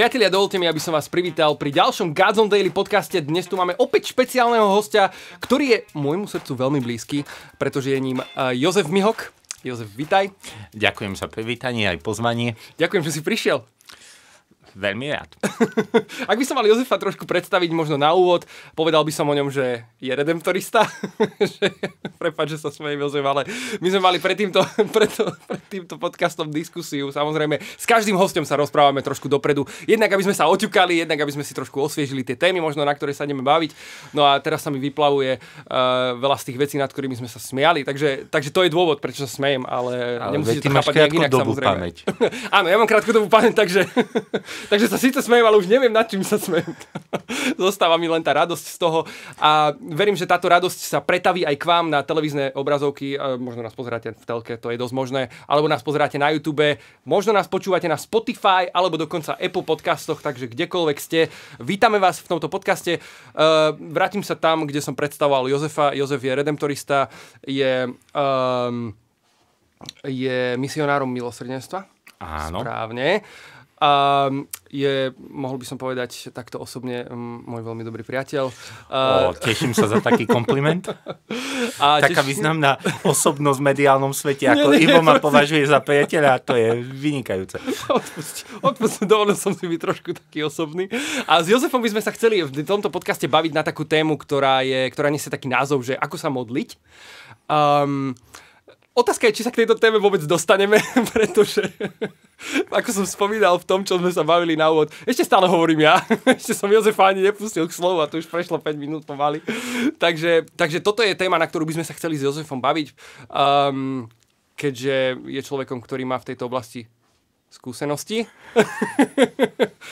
Priatelia, dovolte mi, aby som vás privítal pri ďalšom Godzone Daily podcaste. Dnes tu máme opäť špeciálneho hostia, ktorý je môjmu srdcu veľmi blízky, pretože je ním eh, Jozef Mihok. Jozef, vitaj. Ďakujem za privítanie aj pozvanie. Ďakujem, že si prišiel. Veľmi rád. Ak by som mal Jozefa trošku predstaviť možno na úvod, povedal by som o ňom, že je redemptorista. Prepač, že sa smejem Jozef, ale my sme mali pred týmto, pred, to, pred týmto podcastom diskusiu. Samozrejme, s každým hostom sa rozprávame trošku dopredu. Jednak, aby sme sa oťukali, jednak, aby sme si trošku osviežili tie témy, možno na ktoré sa ideme baviť. No a teraz sa mi vyplavuje uh, veľa z tých vecí, nad ktorými sme sa smiali. Takže, takže to je dôvod, prečo sa smejem, ale, ale nemusíte to chápať nejak inak, samozrejme. Áno, ja mám dobu pamäť, takže... Takže sa síce smejem, ale už neviem, nad čím sa smejem. Zostáva mi len tá radosť z toho a verím, že táto radosť sa pretaví aj k vám na televízne obrazovky. E, možno nás pozeráte v telke, to je dosť možné, alebo nás pozeráte na YouTube, možno nás počúvate na Spotify alebo dokonca Apple podcastoch, takže kdekoľvek ste. Vítame vás v tomto podcaste. E, vrátim sa tam, kde som predstavoval Jozefa. Jozef je redemptorista, je, um, je misionárom milosrdenstva. Áno. Správne. A ehm, je, mohol by som povedať takto osobne, mm, môj veľmi dobrý priateľ. O, ehm, teším sa za taký kompliment. A Taká teším... významná osobnosť v mediálnom svete, ako nie, nie, Ivo ma považuje za priateľa, to je vynikajúce. Odpusť, odpusť, dovolil som si byť trošku taký osobný. A s Jozefom by sme sa chceli v tomto podcaste baviť na takú tému, ktorá, je, ktorá nesie taký názov, že ako sa modliť. Um, Otázka je, či sa k tejto téme vôbec dostaneme, pretože, ako som spomínal v tom, čo sme sa bavili na úvod, ešte stále hovorím ja, ešte som Jozefa ani nepustil k slovu a to už prešlo 5 minút pomaly. Takže, takže toto je téma, na ktorú by sme sa chceli s Jozefom baviť, um, keďže je človekom, ktorý má v tejto oblasti skúsenosti.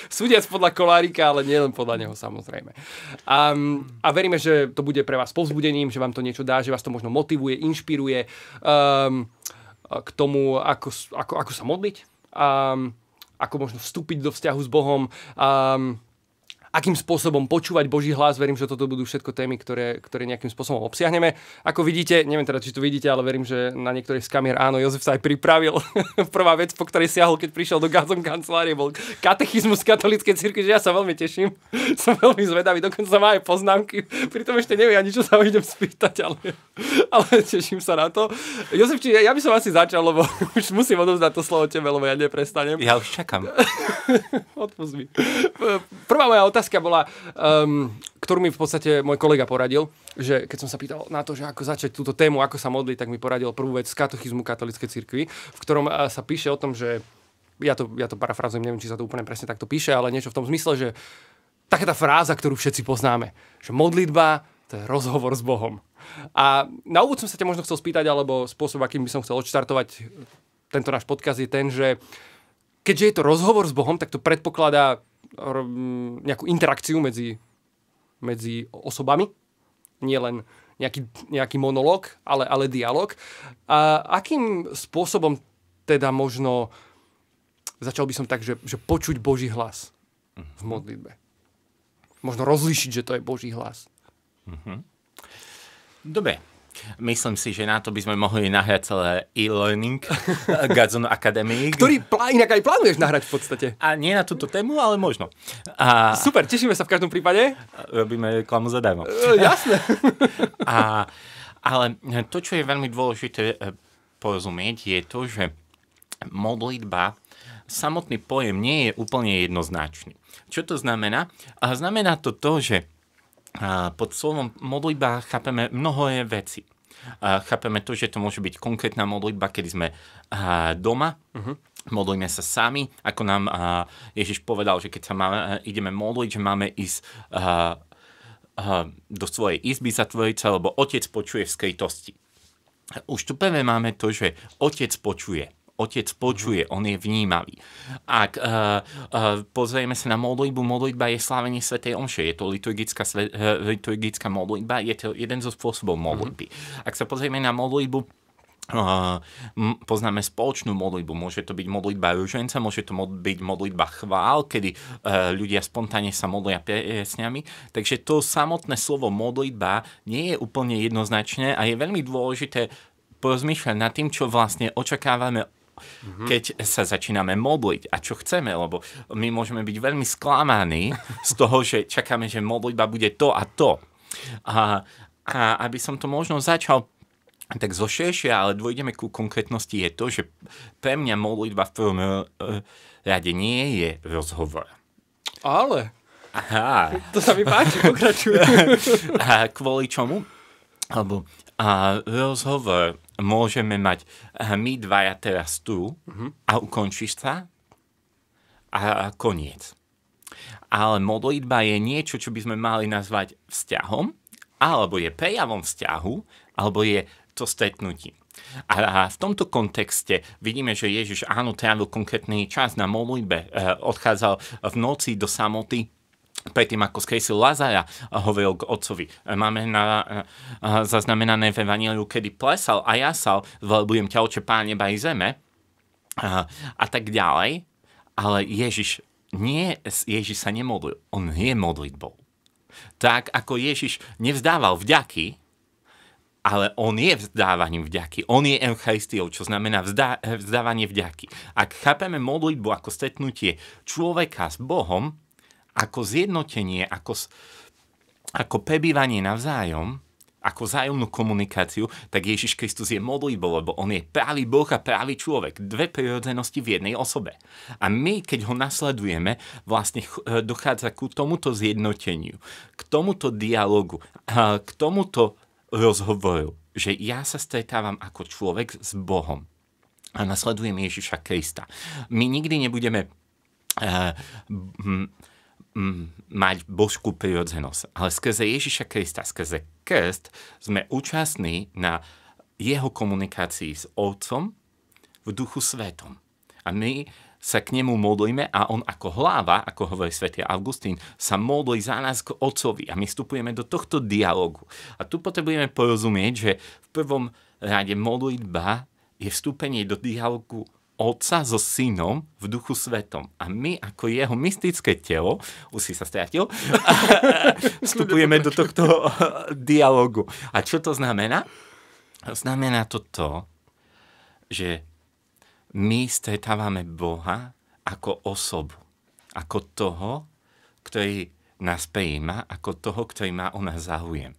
Súdiac podľa Kolárika, ale nielen podľa neho samozrejme. A, a veríme, že to bude pre vás povzbudením, že vám to niečo dá, že vás to možno motivuje, inšpiruje um, k tomu, ako, ako, ako sa modliť, um, ako možno vstúpiť do vzťahu s Bohom. Um, akým spôsobom počúvať Boží hlas. Verím, že toto budú všetko témy, ktoré, ktoré nejakým spôsobom obsiahneme. Ako vidíte, neviem teda, či to vidíte, ale verím, že na niektorých z kamier áno, Jozef sa aj pripravil. Prvá vec, po ktorej siahol, keď prišiel do Gazom kancelárie, bol katechizmus katolíckej cirkvi, že ja sa veľmi teším. Som veľmi zvedavý, dokonca má aj poznámky. Pritom ešte neviem ani, čo sa ho idem spýtať, ale, ale teším sa na to. Jozef, či ja by som asi začal, lebo už musím odovzdať to slovo tebe, lebo ja neprestanem. Ja už čakám. Odpust mi. Prvá moja otázka otázka bola, um, ktorú mi v podstate môj kolega poradil, že keď som sa pýtal na to, že ako začať túto tému, ako sa modliť, tak mi poradil prvú vec z katechizmu katolíckej cirkvi, v ktorom e, sa píše o tom, že ja to, ja to parafrazujem, neviem, či sa to úplne presne takto píše, ale niečo v tom zmysle, že taká tá fráza, ktorú všetci poznáme, že modlitba to je rozhovor s Bohom. A na úvod som sa ťa možno chcel spýtať, alebo spôsob, akým by som chcel odštartovať tento náš podkaz je ten, že keďže je to rozhovor s Bohom, tak to predpokladá nejakú interakciu medzi, medzi osobami, nielen nejaký, nejaký monológ, ale, ale dialog. A akým spôsobom teda možno, začal by som tak, že, že počuť Boží hlas v mhm. modlitbe. Možno rozlíšiť, že to je Boží hlas. Mm-hmm. Dobre, Myslím si, že na to by sme mohli nahrať celé e-learning Gazon Academy. Ktorý plá, inak aj plánuješ nahrať v podstate. A nie na túto tému, ale možno. A... Super, tešíme sa v každom prípade. Robíme reklamu zadarmo. E, jasné. A, ale to, čo je veľmi dôležité e, porozumieť, je to, že modlitba, samotný pojem nie je úplne jednoznačný. Čo to znamená? znamená to to, že pod slovom modlitba chápeme mnoho je veci. Chápeme to, že to môže byť konkrétna modlitba, kedy sme doma, uh-huh. modlíme sa sami, ako nám Ježiš povedal, že keď sa máme, ideme modliť, že máme ísť do svojej izby za tvojice, lebo otec počuje v skrytosti. Už tu prvé máme to, že otec počuje otec počuje, on je vnímavý. Ak uh, uh, pozrieme sa na modlitbu, modlitba je slávenie svätej omše, je to liturgická, uh, liturgická modlitba, je to jeden zo spôsobov mhm. modlitby. Ak sa pozrieme na modlitbu poznáme spoločnú modlitbu. Môže to byť modlitba ruženca, môže to byť modlitba chvál, kedy ľudia spontánne sa modlia piesňami. Takže to samotné slovo modlitba nie je úplne jednoznačné a je veľmi dôležité porozmýšľať nad tým, čo vlastne očakávame mm-hmm. keď sa začíname modliť a čo chceme, lebo my môžeme byť veľmi sklamaní z toho, že čakáme, že modlitba bude to a to. A, a aby som to možno začal tak zo širšie, ale dvojdeme ku konkrétnosti, je to, že pre mňa modlitba v prvom e, rade nie je rozhovor. Ale. Aha. To sa mi páči, pokračuje. a kvôli čomu? Alebo a rozhovor môžeme mať eh, my dvaja teraz tu mhm. a ukončíš sa a koniec. Ale modlitba je niečo, čo by sme mali nazvať vzťahom, alebo je prejavom vzťahu, alebo je to stretnutím. A v tomto kontexte vidíme, že Ježiš áno, trávil konkrétny čas na modlitbe, eh, odchádzal v noci do samoty predtým ako skresil Lazara, hovoril k otcovi. Máme na, eh, eh, zaznamenané v Evangeliu, kedy plesal a jasal, veľbujem ťa, oče, pán neba i zeme a, eh, a tak ďalej. Ale Ježiš, nie, Ježiš sa nemodlil. On je modlitbou. Tak ako Ježiš nevzdával vďaky, ale on je vzdávaním vďaky. On je Eucharistiou, čo znamená vzdá, vzdávanie vďaky. Ak chápeme modlitbu ako stretnutie človeka s Bohom, ako zjednotenie, ako, ako prebývanie navzájom, ako vzájomnú komunikáciu, tak Ježiš Kristus je bol, lebo on je pravý Boh a pravý človek. Dve prirodzenosti v jednej osobe. A my, keď ho nasledujeme, vlastne e, dochádza ku tomuto zjednoteniu, k tomuto dialogu, k tomuto rozhovoru, že ja sa stretávam ako človek s Bohom a nasledujem Ježiša Krista. My nikdy nebudeme e, mať božskú prirodzenosť. Ale skrze Ježiša Krista, skrze krst, sme účastní na jeho komunikácii s Otcom v duchu svetom. A my sa k nemu modlíme a on ako hlava, ako hovorí svätý Augustín, sa modlí za nás k Otcovi a my vstupujeme do tohto dialogu. A tu potrebujeme porozumieť, že v prvom rade modlitba je vstúpenie do dialogu Otca so Synom v Duchu Svetom. A my ako jeho mystické telo, už si sa stratil, vstupujeme do tohto dialogu. A čo to znamená? Znamená to to, že my stretávame Boha ako osobu, ako toho, ktorý nás prejíma, ako toho, ktorý má o nás záujem.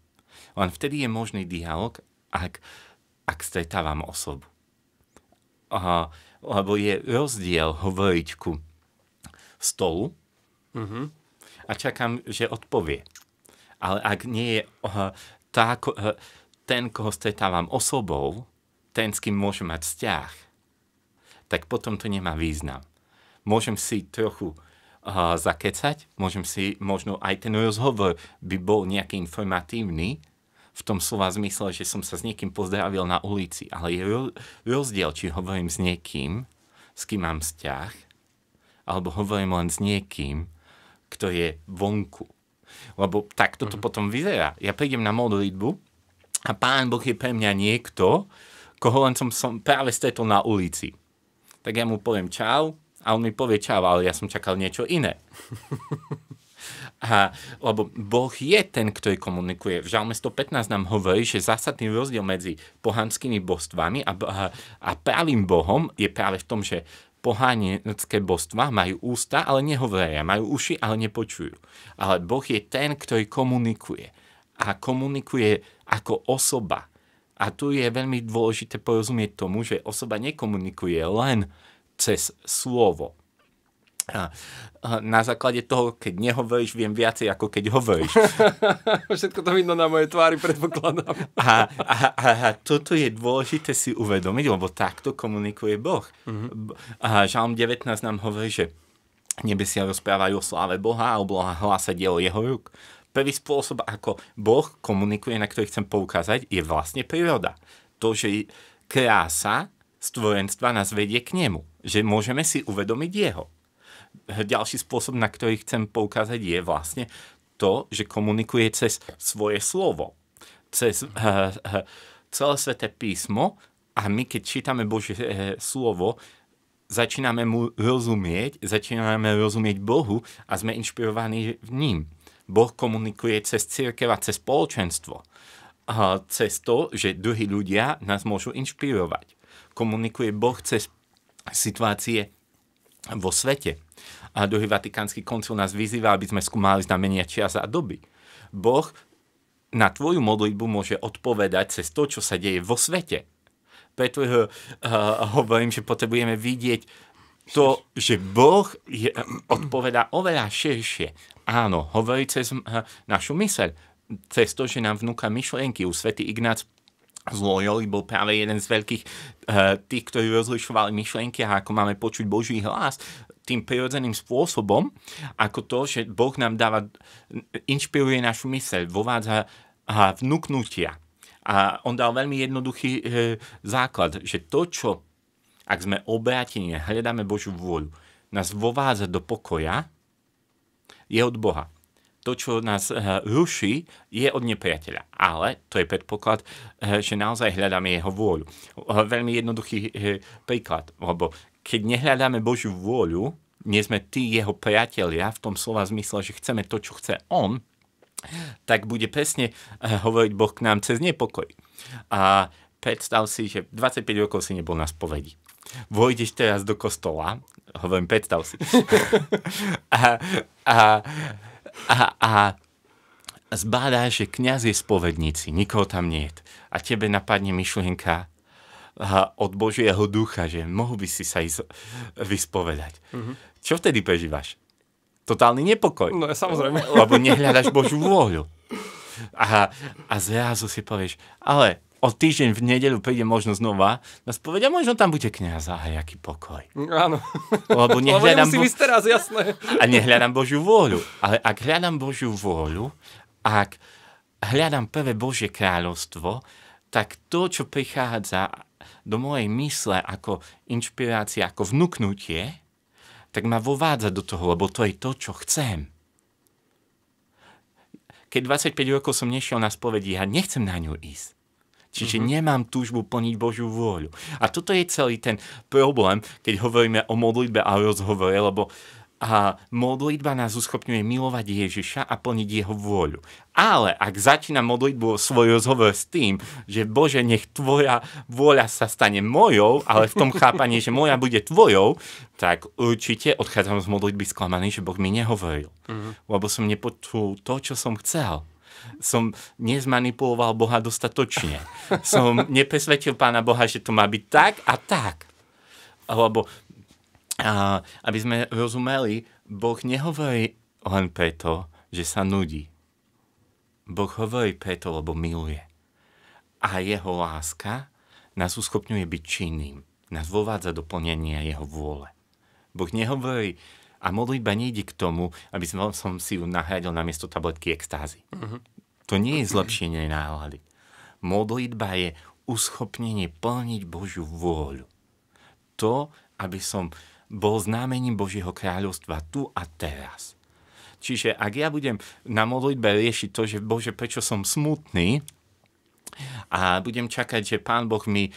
Len vtedy je možný dialog, ak, ak stretávam osobu. Uh, lebo je rozdiel hovoriť ku stolu mm-hmm. a čakám, že odpovie. Ale ak nie je eh, tá, eh, ten, koho stretávam osobou, ten, s kým môžem mať vzťah, tak potom to nemá význam. Môžem si trochu uh, zakecať, môžem si, možno aj ten rozhovor by bol nejaký informatívny, v tom slova zmysle, že som sa s niekým pozdravil na ulici, ale je rozdiel, či hovorím s niekým, s kým mám vzťah, alebo hovorím len s niekým, kto je vonku. Lebo takto toto mm-hmm. potom vyzerá. Ja prídem na modlitbu a pán Boh je pre mňa niekto, koho len som, som práve stretol na ulici. Tak ja mu poviem čau a on mi povie čau, ale ja som čakal niečo iné. A, lebo Boh je ten, kto komunikuje. V Žalme 115 nám hovorí, že zásadný rozdiel medzi pohanskými božstvami a, a, a pravým Bohom je práve v tom, že pohánecké božstva majú ústa, ale nehovoria, majú uši, ale nepočujú. Ale Boh je ten, ktorý komunikuje. A komunikuje ako osoba. A tu je veľmi dôležité porozumieť tomu, že osoba nekomunikuje len cez slovo, a na základe toho, keď nehovoríš, viem viacej, ako keď hovoríš. Všetko to vidno na mojej tvári, predpokladám. a, a, a, a toto je dôležité si uvedomiť, lebo takto komunikuje Boh. Mm-hmm. A Žalm 19 nám hovorí, že nebesia rozprávajú o sláve Boha a obloha hlása dielo jeho rúk. Prvý spôsob, ako Boh komunikuje, na ktorý chcem poukázať, je vlastne príroda. To, že krása stvorenstva nás vedie k nemu. Že môžeme si uvedomiť jeho ďalší spôsob, na ktorý chcem poukázať, je vlastne to, že komunikuje cez svoje slovo, cez uh, eh, uh, eh, celé sveté písmo a my, keď čítame Božie uh, slovo, začíname mu rozumieť, začíname rozumieť Bohu a sme inšpirovaní v ním. Boh komunikuje cez církev a cez spoločenstvo. uh, cez to, že druhí ľudia nás môžu inšpirovať. Komunikuje Boh cez situácie vo svete a druhý vatikánsky koncil nás vyzýva, aby sme skúmali znamenia čias a doby. Boh na tvoju modlitbu môže odpovedať cez to, čo sa deje vo svete. Preto uh, eh, eh, hovorím, že potrebujeme vidieť to, že Boh je, eh, odpoveda oveľa širšie. Áno, hovorí cez uh, našu myseľ, cez to, že nám vnúka myšlienky. U svätý Ignác z Loyoli bol práve jeden z veľkých eh, tých, ktorí rozlišovali myšlienky a ako máme počuť Boží hlas tým prirodzeným spôsobom, ako to, že Boh nám dáva, inšpiruje našu myseľ, vovádza eh, vnúknutia. A on dal veľmi jednoduchý e, základ, že to, čo, ak sme obrátení, hľadáme Božiu vôľu, nás vovádza do pokoja, je od Boha to, čo nás eh, ruší, je od nepriateľa. Ale to je predpoklad, eh, že naozaj hľadáme jeho vôľu. Eh, veľmi jednoduchý príklad, lebo keď nehľadáme Božiu vôľu, nie sme tí jeho priatelia v tom slova zmysle, že chceme to, čo chce on, tak bude presne hovoriť Boh k nám cez nepokoj. A predstav si, že 25 rokov si nebol na spovedi. Vojdeš teraz do kostola, hovorím, predstav si. a, a, a, a zbádá, že kniaz je spovedníci, nikoho tam nie je. A tebe napadne myšlienka od Božieho ducha, že mohol by si sa ísť vyspovedať. Mm-hmm. Čo vtedy prežívaš? Totálny nepokoj. No samozrejme. Lebo nehľadaš Božú vôľu. A, a zrazu si povieš, ale o týždeň v nedeľu príde možno znova, nás povedia, možno tam bude kniaz a aký pokoj. Áno. Lebo nehľadám... Lebo bo... teraz, jasné. A nehľadám Božiu vôľu. Ale ak hľadám Božiu vôľu, ak hľadám prvé Božie kráľovstvo, tak to, čo prichádza do mojej mysle ako inšpirácia, ako vnúknutie, tak ma vovádza do toho, lebo to je to, čo chcem keď 25 rokov som nešiel na spovedi, ja nechcem na ňu ísť. Čiže mm-hmm. nemám túžbu plniť Božiu vôľu. A toto je celý ten problém, keď hovoríme o modlitbe a rozhovore, lebo a modlitba nás uschopňuje milovať Ježiša a plniť jeho vôľu. Ale ak začína modlitbu svoj rozhovor s tým, že Bože, nech tvoja vôľa sa stane mojou, ale v tom chápaní, že moja bude tvojou, tak určite odchádzam z modlitby sklamaný, že Boh mi nehovoril. Mm-hmm. Lebo som nepočul to, čo som chcel som nezmanipuloval Boha dostatočne. Som nepresvedčil Pána Boha, že to má byť tak a tak. Lebo a, aby sme rozumeli, Boh nehovorí len preto, že sa nudí. Boh hovorí preto, lebo miluje. A jeho láska nás uschopňuje byť činným. Nás vovádza do plnenia jeho vôle. Boh nehovorí a modlitba nejde k tomu, aby som, som si ju nahradil na miesto tabletky extázy. Uh-huh. To nie je zlepšenie nálady. Modlitba je uschopnenie plniť Božiu vôľu. To, aby som bol známením Božieho kráľovstva tu a teraz. Čiže ak ja budem na modlitbe riešiť to, že Bože, prečo som smutný, a budem čakať, že pán Boh mi eh,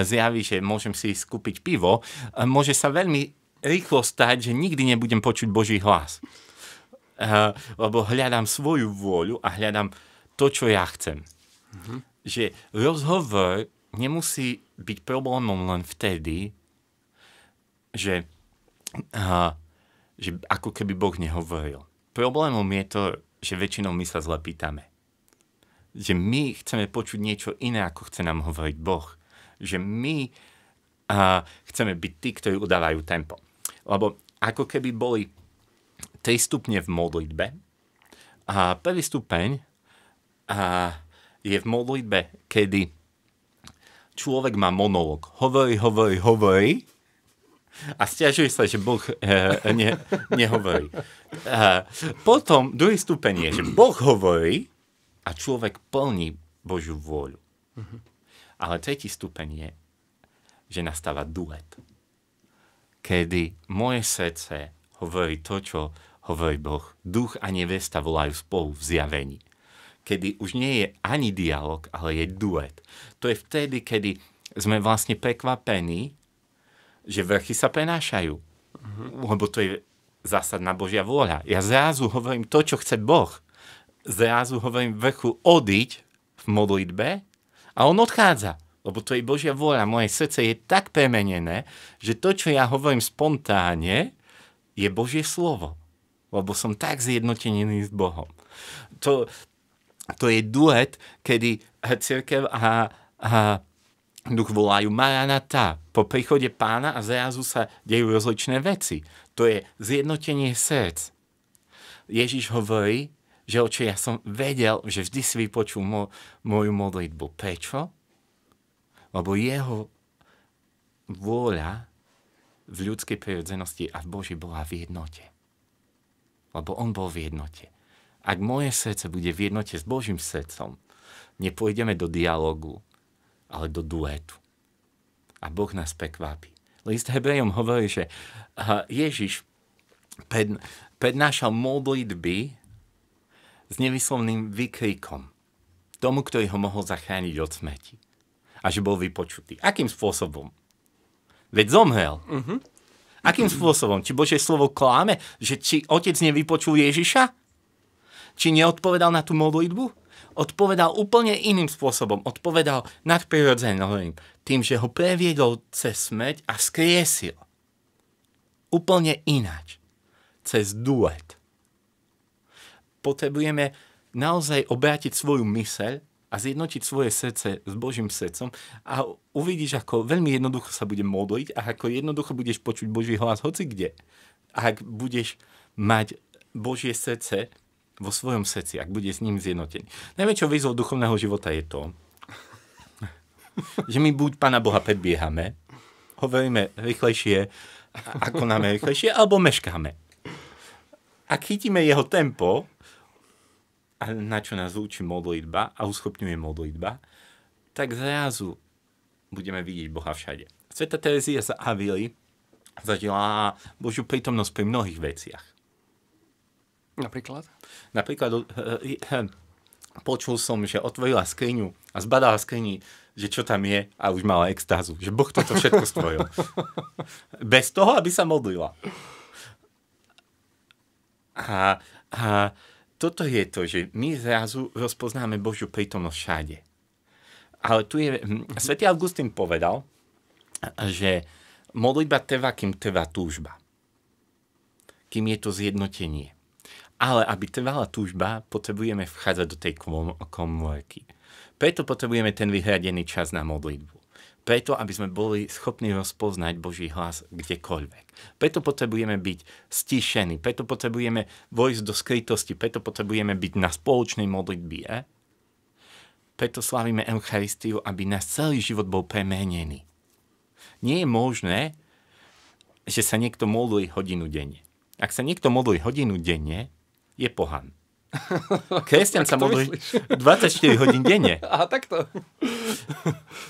zjaví, že môžem si skúpiť pivo, eh, môže sa veľmi rýchlo stať, že nikdy nebudem počuť Boží hlas. Uh, lebo hľadám svoju vôľu a hľadám to, čo ja chcem. Mm-hmm. Že rozhovor nemusí byť problémom len vtedy, že, uh, že ako keby Boh nehovoril. Problémom je to, že väčšinou my sa zle pýtame. Že my chceme počuť niečo iné, ako chce nám hovoriť Boh. Že my uh, chceme byť tí, ktorí udávajú tempo. Lebo ako keby boli 3 stupne v modlitbe a prvý stupeň a je v modlitbe, kedy človek má monolog, Hovorí, hovorí, hovorí a stiažuje sa, že Boh e, ne, nehovorí. A potom druhý stupeň je, že Boh hovorí a človek plní Božiu vôľu. Mhm. Ale tretí stupeň je, že nastáva duet kedy moje srdce hovorí to, čo hovorí Boh. Duch a nevesta volajú spolu v zjavení. Kedy už nie je ani dialog, ale je duet. To je vtedy, kedy sme vlastne prekvapení, že vrchy sa prenášajú. Mhm. Lebo to je zásadná Božia vôľa. Ja zrazu hovorím to, čo chce Boh. Zrazu hovorím vrchu odiť v modlitbe a on odchádza lebo to je Božia vôľa. Moje srdce je tak premenené, že to, čo ja hovorím spontáne, je Božie slovo. Lebo som tak zjednotený s Bohom. To, to je duet, kedy církev a, a duch volajú Maranata Po príchode pána a zrazu sa dejú rozličné veci. To je zjednotenie srdc. Ježiš hovorí, že oče, ja som vedel, že vždy si vypočul mo- moju modlitbu. Prečo? lebo jeho vôľa v ľudskej prirodzenosti a v Boži bola v jednote. Lebo on bol v jednote. Ak moje srdce bude v jednote s Božím srdcom, nepôjdeme do dialogu, ale do duetu. A Boh nás prekvapí. List Hebrejom hovorí, že Ježiš pred, prednášal modlitby s nevyslovným výkrikom tomu, ktorý ho mohol zachrániť od smrti a že bol vypočutý. Akým spôsobom? Veď zomrel. Mm-hmm. Akým spôsobom? Či Božie slovo kláme? Že či otec nevypočul Ježiša? Či neodpovedal na tú modlitbu? Odpovedal úplne iným spôsobom. Odpovedal nadprirodzeným. Tým, že ho previedol cez smeť a skriesil. Úplne ináč. Cez duet. Potrebujeme naozaj obrátiť svoju myseľ a zjednotiť svoje srdce s Božím srdcom a uvidíš, ako veľmi jednoducho sa bude modliť a ako jednoducho budeš počuť Boží hlas hoci kde. A ak budeš mať Božie srdce vo svojom srdci, ak bude s ním zjednotený. Najväčšou výzvou duchovného života je to, že my buď Pána Boha predbiehame, hovoríme rýchlejšie, ako nám je rýchlejšie, alebo meškáme. Ak chytíme jeho tempo, a na čo nás učí modlitba a uschopňuje modlitba, tak zrazu budeme vidieť Boha všade. Sveta Terezia z Avily zažila Božiu prítomnosť pri mnohých veciach. Napríklad? Napríklad eh, eh, počul som, že otvorila skriňu a zbadala skriňu, že čo tam je a už mala extázu, že Boh toto všetko stvoril. Bez toho, aby sa modlila. A, a toto je to, že my zrazu rozpoznáme Božiu prítomnosť všade. Ale tu je, hm, svätý Augustín povedal, že modlitba trvá, kým trvá túžba. Kým je to zjednotenie. Ale aby trvala túžba, potrebujeme vchádzať do tej komórky. Preto potrebujeme ten vyhradený čas na modlitbu. Preto, aby sme boli schopní rozpoznať Boží hlas kdekoľvek. Preto potrebujeme byť stišení, preto potrebujeme vojsť do skrytosti, preto potrebujeme byť na spoločnej Eh? Preto slavíme Eucharistiu, aby nás celý život bol premenený. Nie je možné, že sa niekto modlí hodinu denne. Ak sa niekto modlí hodinu denne, je pohan. Kresťan sa modlí 24 hodín denne. A takto.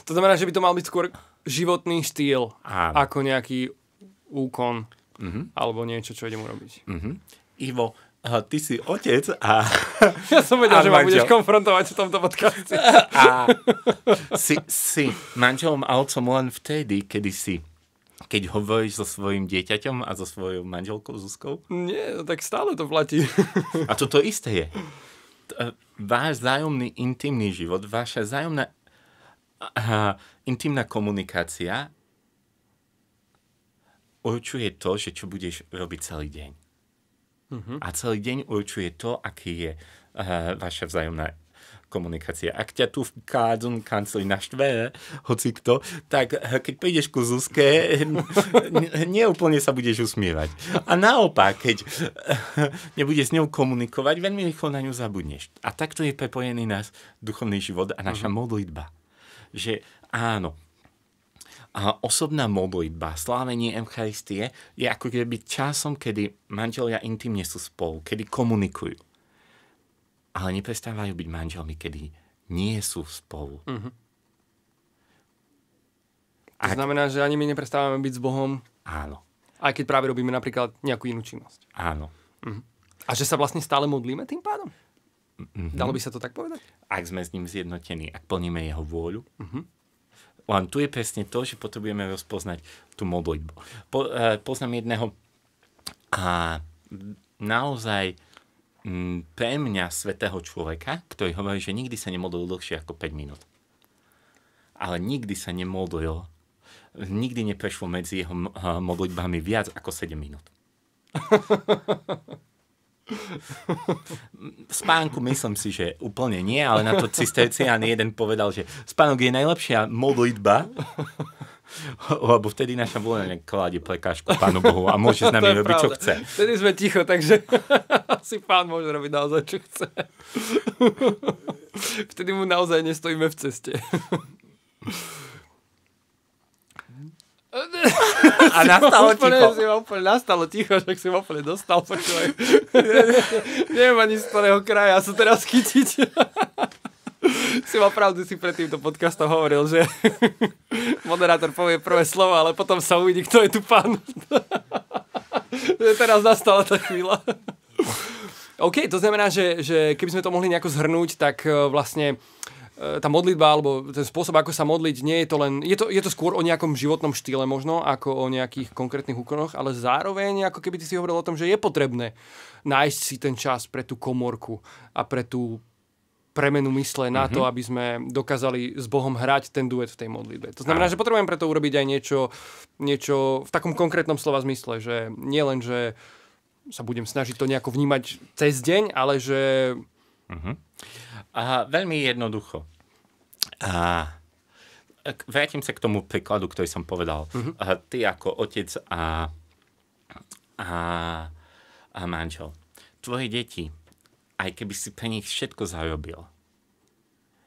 To znamená, že by to mal byť skôr životný štýl, Áno. ako nejaký úkon uh-huh. alebo niečo, čo idem urobiť. Uh-huh. Ivo, eh, ty si otec a... Ja som vedel, že ma budeš konfrontovať v tomto podcaste. A si, si manželom a otcom len vtedy, kedy si keď hovoríš so svojím dieťaťom a so svojou manželkou Zuzkou? Nie, tak stále to platí. a to to isté je. E, váš zájomný intimný život, vaša zájomná uh, intimná komunikácia určuje to, že čo budeš robiť celý deň. Uh-huh. A celý deň určuje to, aký je uh, vaša vzájomná komunikácie. Ak ťa tu v kádzom kancli naštve, hoci kto, tak eh, keď prídeš ku Zuzke, neúplne sa budeš usmievať. A naopak, keď eh, nebudeš s ňou komunikovať, veľmi rýchlo na ňu zabudneš. A takto je prepojený nás duchovný život a naša mm-hmm. modlitba. Že áno, a osobná modlitba, slávenie Eucharistie je ako keby časom, kedy manželia intimne sú spolu, kedy komunikujú ale neprestávajú byť manželmi, kedy nie sú spolu. Uh-huh. Ak... To znamená, že ani my neprestávame byť s Bohom. Áno. Aj keď práve robíme napríklad nejakú inú činnosť. Áno. Uh-huh. A že sa vlastne stále modlíme tým pádom? Uh-huh. Dalo by sa to tak povedať? Ak sme s ním zjednotení, ak plníme jeho vôľu. Uh-huh. Len tu je presne to, že potrebujeme rozpoznať tú modlitbu. Po, uh, poznám jedného a naozaj Mm, pre mňa svetého človeka, ktorý hovorí, že nikdy sa nemodlil dlhšie ako 5 minút. Ale nikdy sa nemodlil, nikdy neprešlo medzi jeho eh, modlitbami viac ako 7 minút. Spánku myslím si, že úplne nie, ale na to cistercián jeden povedal, že spánok je najlepšia modlitba, lebo vtedy naša vôľa nekladie prekážku Pánu Bohu a môže s nami robiť, pravda. čo chce. Vtedy sme ticho, takže si Pán môže robiť naozaj, čo chce. Vtedy mu naozaj nestojíme v ceste. A nastalo úplne, ticho. Si ma úplne nastalo ticho, že si ma úplne dostal, počúvaj. Neviem ani z ktorého kraja sa teraz chytiť. si ma pravdu, si pred týmto podcastom hovoril, že moderátor povie prvé slovo, ale potom sa uvidí, kto je tu pán. teraz nastala tá chvíľa. OK, to znamená, že, že keby sme to mohli nejako zhrnúť, tak e, vlastne E, tá modlitba alebo ten spôsob, ako sa modliť, nie je to len... Je to, je to skôr o nejakom životnom štýle možno, ako o nejakých konkrétnych úkonoch, ale zároveň, ako keby ty si hovoril o tom, že je potrebné nájsť si ten čas pre tú komorku a pre tú premenu mysle na mm-hmm. to, mhm. aby sme dokázali s Bohom hrať ten duet v tej modlitbe. To znamená, Aj. že potrebujem preto urobiť aj niečo, niečo v takom konkrétnom slova zmysle, že nie len, že sa budem snažiť to nejako vnímať cez deň, ale že... Mm-hmm. A veľmi jednoducho. A vrátim sa k tomu príkladu, ktorý som povedal. Uh-huh. A ty ako otec a, a, a manžel. Tvoje deti, aj keby si pre nich všetko zarobil,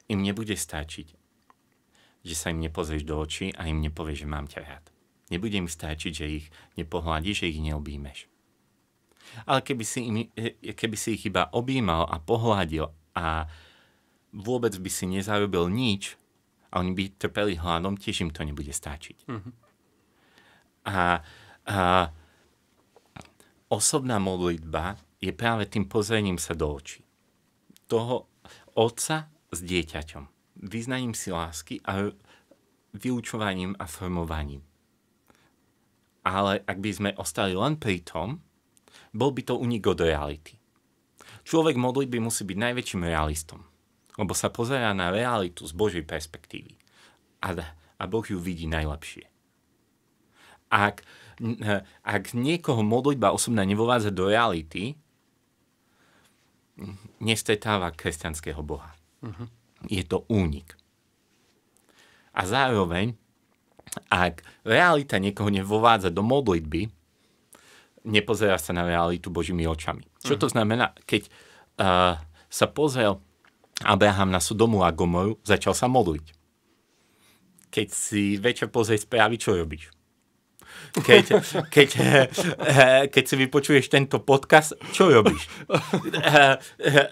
im nebude stačiť, že sa im nepozrieš do očí a im nepovieš, že mám ťa rád. Nebude im stačiť, že ich nepohľadíš, že ich neobímeš. Ale keby si, im, e, keby si ich iba objímal a pohľadil a vôbec by si nezarobil nič a oni by trpeli hladom, tiež im to nebude stačiť. Mm-hmm. A, a osobná modlitba je práve tým pozrením sa do očí. Toho otca s dieťaťom. Význaním si lásky a vyučovaním a formovaním. Ale ak by sme ostali len pri tom, bol by to unik od reality. Človek modlitby musí byť najväčším realistom lebo sa pozerá na realitu z Božej perspektívy. A, a Boh ju vidí najlepšie. Ak, ak niekoho modlitba osobná nevovádza do reality, nestretáva kresťanského Boha. Uh-huh. Je to únik. A zároveň, ak realita niekoho nevovádza do modlitby, nepozerá sa na realitu Božími očami. Čo to mhm. znamená? Keď uh, sa pozrel Abraham na Sodomu a Gomoru, začal sa modliť. Keď si večer pozrieť správy, čo robíš? keď, keď, eh, keď si vypočuješ tento podcast, čo robíš? Eh, eh,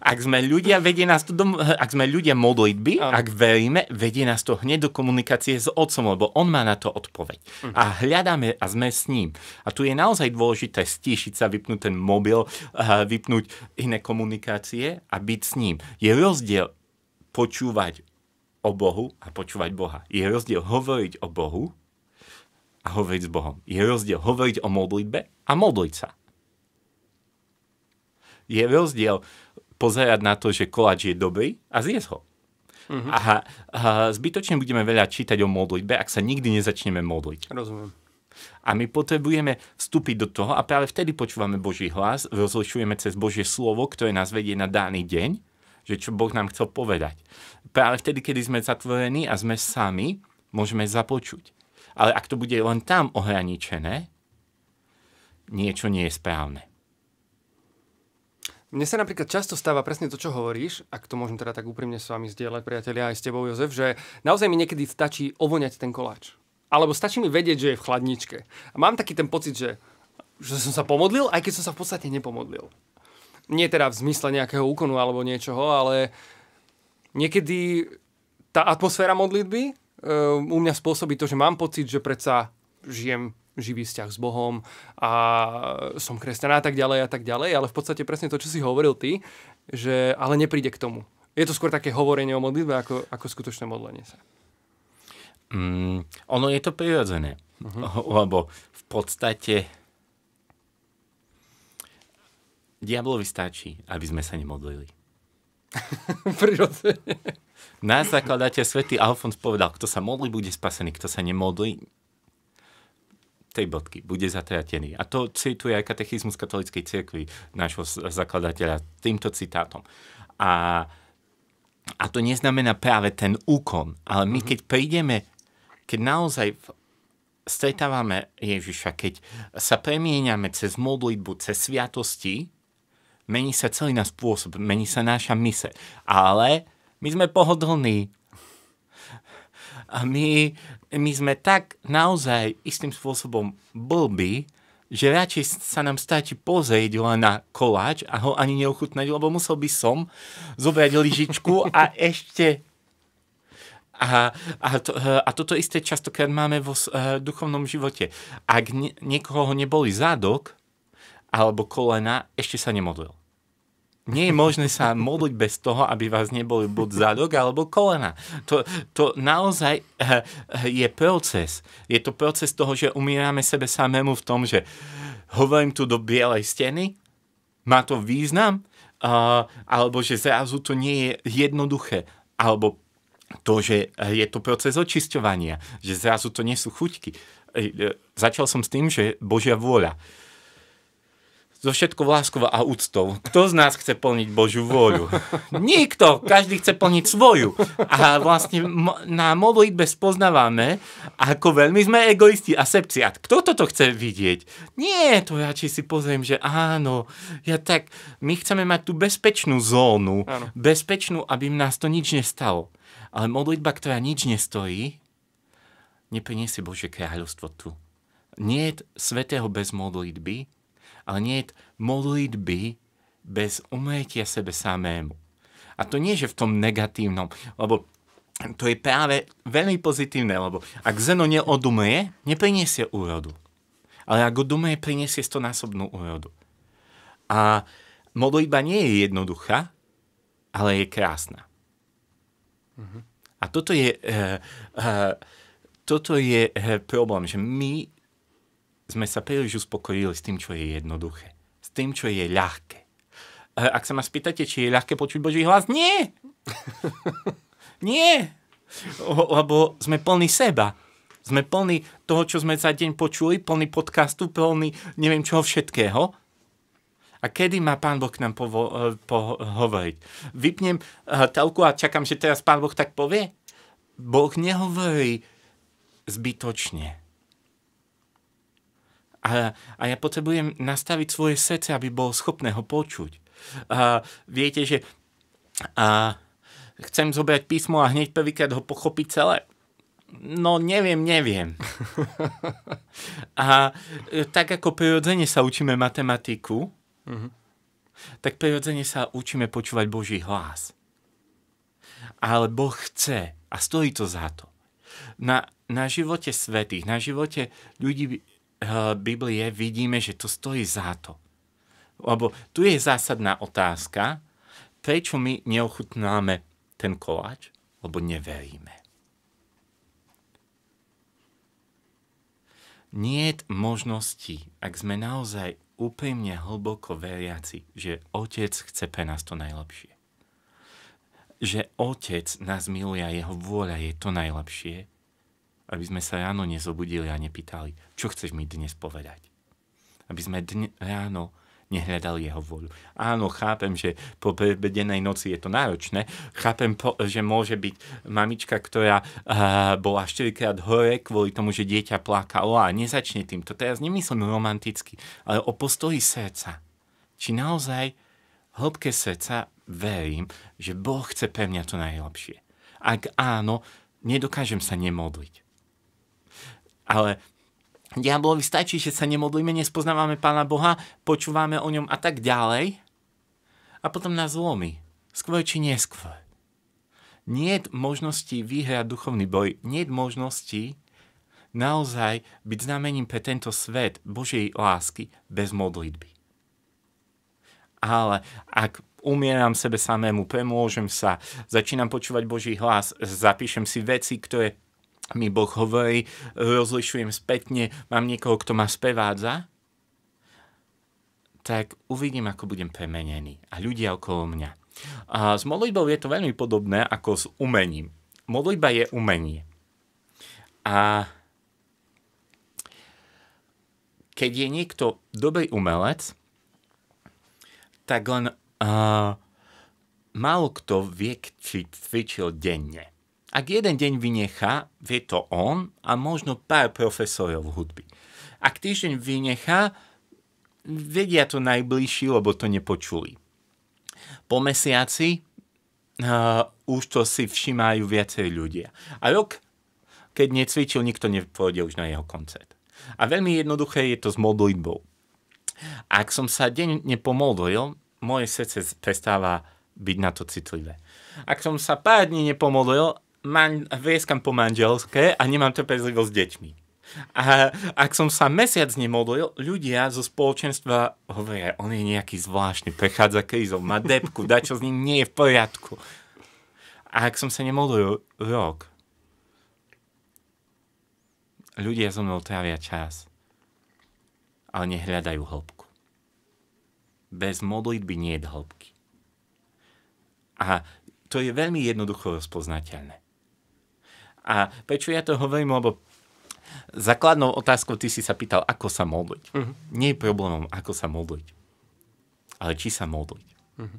ak sme ľudia, vedie nás to do, ak sme ľudia modlitby, ano. ak veríme, vedie nás to hneď do komunikácie s Otcom, lebo On má na to odpoveď. Uh-huh. A hľadáme a sme s ním. A tu je naozaj dôležité stíšiť sa, vypnúť ten mobil, vypnúť iné komunikácie a byť s ním. Je rozdiel počúvať o Bohu a počúvať Boha. Je rozdiel hovoriť o Bohu a hovoriť s Bohom. Je rozdiel hovoriť o modlitbe a modliť sa. Je rozdiel pozerať na to, že koláč je dobrý a zjesť ho. Mm-hmm. A, a zbytočne budeme veľa čítať o modlitbe, ak sa nikdy nezačneme modliť. Rozumiem. A my potrebujeme vstúpiť do toho a práve vtedy počúvame Boží hlas, rozlišujeme cez Božie slovo, ktoré nás vedie na daný deň, že čo Boh nám chcel povedať. Práve vtedy, kedy sme zatvorení a sme sami, môžeme započuť. Ale ak to bude len tam ohraničené, niečo nie je správne. Mne sa napríklad často stáva presne to, čo hovoríš, ak to môžem teda tak úprimne s vami zdieľať, priatelia, aj s tebou, Jozef, že naozaj mi niekedy stačí ovoňať ten koláč. Alebo stačí mi vedieť, že je v chladničke. A mám taký ten pocit, že, že som sa pomodlil, aj keď som sa v podstate nepomodlil. Nie teda v zmysle nejakého úkonu alebo niečoho, ale niekedy tá atmosféra modlitby Ehm, u mňa spôsobí to, že mám pocit, že predsa žijem živý vzťah s Bohom a som kresťaná a tak ďalej a tak ďalej, ale v podstate presne to, čo si hovoril ty, že ale nepríde k tomu. Je to skôr také hovorenie o modlitbe ako, ako skutočné modlenie sa. Mm, ono je to prirodzené, uh-huh. lebo v podstate diablovi stačí, aby sme sa nemodlili. Prirodzene. Na zakladateľ svätý Alfons povedal, kto sa modlí, bude spasený, kto sa nemodlí, tej bodky, bude zatratený. A to cituje aj katechizmus katolíckej cirkvi nášho zakladateľa týmto citátom. A, a to neznamená práve ten úkon, ale my mhm. keď prídeme, keď naozaj stretávame Ježiša, keď sa premieňame cez modlitbu, cez sviatosti, mení sa celý náš spôsob, mení sa náša mise. Ale my sme pohodlní. A my, my sme tak naozaj istým spôsobom blbí, že radšej sa nám stačí pozrieť len na koláč a ho ani neochutnať, lebo musel by som zobrať lyžičku a ešte... A, a, to, a toto isté častokrát máme vo uh, duchovnom živote. Ak nie, niekoho neboli zádok alebo kolena, ešte sa nemodlil. Nie je možné sa modliť bez toho, aby vás neboli buď zadok alebo kolena. To, to naozaj eh, eh, je proces. Je to proces toho, že umierame sebe samému v tom, že hovorím tu do bielej steny, má to význam, eh, alebo že zrazu to nie je jednoduché, alebo to, že je to proces očisťovania, že zrazu to nie sú chuťky. Začal som s tým, že Božia vôľa. Uh, so všetkou láskou a úctou. Kto z nás chce plniť Božiu vôľu? Nikto! Každý chce plniť svoju. A vlastne na modlitbe spoznávame, ako veľmi sme egoisti a sepci. A kto toto chce vidieť? Nie, to ja či si pozriem, že áno, ja tak, my chceme mať tú bezpečnú zónu, áno. bezpečnú, aby nás to nič nestalo. Ale modlitba, ktorá nič nestojí, nepriniesie Božie kráľovstvo tu. Nie je svetého bez modlitby, ale nie je modlitby bez umetia sebe samému. A to nie, že v tom negatívnom, lebo to je práve veľmi pozitívne, lebo ak zeno neodumrie, nepriniesie úrodu. Ale ak odumrie, priniesie stonásobnú úrodu. A modlitba nie je jednoduchá, ale je krásna. Mm-hmm. A toto je, e, e, toto je e, problém, že my sme sa príliš uspokojili s tým, čo je jednoduché. S tým, čo je ľahké. E, ak sa ma spýtate, či je ľahké počuť Boží hlas, nie! nie! Lebo sme plní seba. Sme plní toho, čo sme za deň počuli, plný podcastu, plný neviem čoho všetkého. A kedy má pán Boh k nám povo- e, pohovoriť? Vypnem e, telku a čakám, že teraz pán Boh tak povie? Boh nehovorí zbytočne a, a ja potrebujem nastaviť svoje srdce, aby bol schopné ho počuť. A, viete, že a, chcem zobrať písmo a hneď prvýkrát ho pochopiť celé. No neviem, neviem. a e, tak ako prirodzene sa učíme matematiku, mm-hmm. tak prirodzene sa učíme počúvať Boží hlas. Ale Boh chce a stojí to za to. Na, na živote svetých, na živote ľudí Eh, Biblie vidíme, že to stojí za to. Lebo tu je zásadná otázka, prečo my neochutnáme ten koláč, lebo neveríme. Nie je možnosti, ak sme naozaj úprimne hlboko veriaci, že Otec chce pre nás to najlepšie. Že Otec nás miluje a Jeho vôľa je to najlepšie, aby sme sa ráno nezobudili a nepýtali, čo chceš mi dnes povedať. Aby sme dne, ráno nehľadali jeho vôľu. Áno, chápem, že po prebedenej noci je to náročné. Chápem, že môže byť mamička, ktorá bola 4 krát hore kvôli tomu, že dieťa plakalo a nezačne týmto. teraz nemyslím romanticky, ale o postoji srdca. Či naozaj hĺbke srdca verím, že Boh chce pre mňa to najlepšie. Ak áno, nedokážem sa nemodliť. Ale diablovi stačí, že sa nemodlíme, nespoznávame Pána Boha, počúvame o ňom a tak ďalej a potom nás zlomí. Skôr či neskôr. Nie je možnosti vyhrať duchovný boj, nie je možnosti naozaj byť znamením pre tento svet Božej lásky bez modlitby. Ale ak umieram sebe samému, premôžem sa, začínam počúvať Boží hlas, zapíšem si veci, ktoré mi Boh hovorí, rozlišujem spätne, mám niekoho, kto ma spevádza, tak uvidím, ako budem premenený. A ľudia okolo mňa. A s modlitbou je to veľmi podobné ako s umením. Modlitba je umenie. A keď je niekto dobrý umelec, tak len uh, málo kto vie, či cvičil denne. Ak jeden deň vynechá, vie to on a možno pár profesorov hudby. Ak týždeň vynechá, vedia to najbližší, lebo to nepočuli. Po mesiaci uh, už to si všimajú viacej ľudia. A rok, keď necvičil, nikto nepôjde už na jeho koncert. A veľmi jednoduché je to s modlitbou. Ak som sa deň nepomodlil, moje srdce prestáva byť na to citlivé. Ak som sa pár dní nepomodlil, man, vrieskam po manželské a nemám trpezlivosť s deťmi. A ak som sa mesiac nemodlil, ľudia zo spoločenstva hovoria, on je nejaký zvláštny, prechádza krízou, má depku, dačo s ním nie je v poriadku. A ak som sa nemodlil rok, ľudia so mnou trávia čas, ale nehľadajú hĺbku. Bez modlitby nie je hĺbky. A to je veľmi jednoducho rozpoznateľné. A prečo ja to hovorím, lebo základnou otázkou ty si sa pýtal, ako sa modliť. Uh-huh. Mhm. Nie je problémom, ako sa modliť, ale či sa modliť. Uh-huh. Mhm.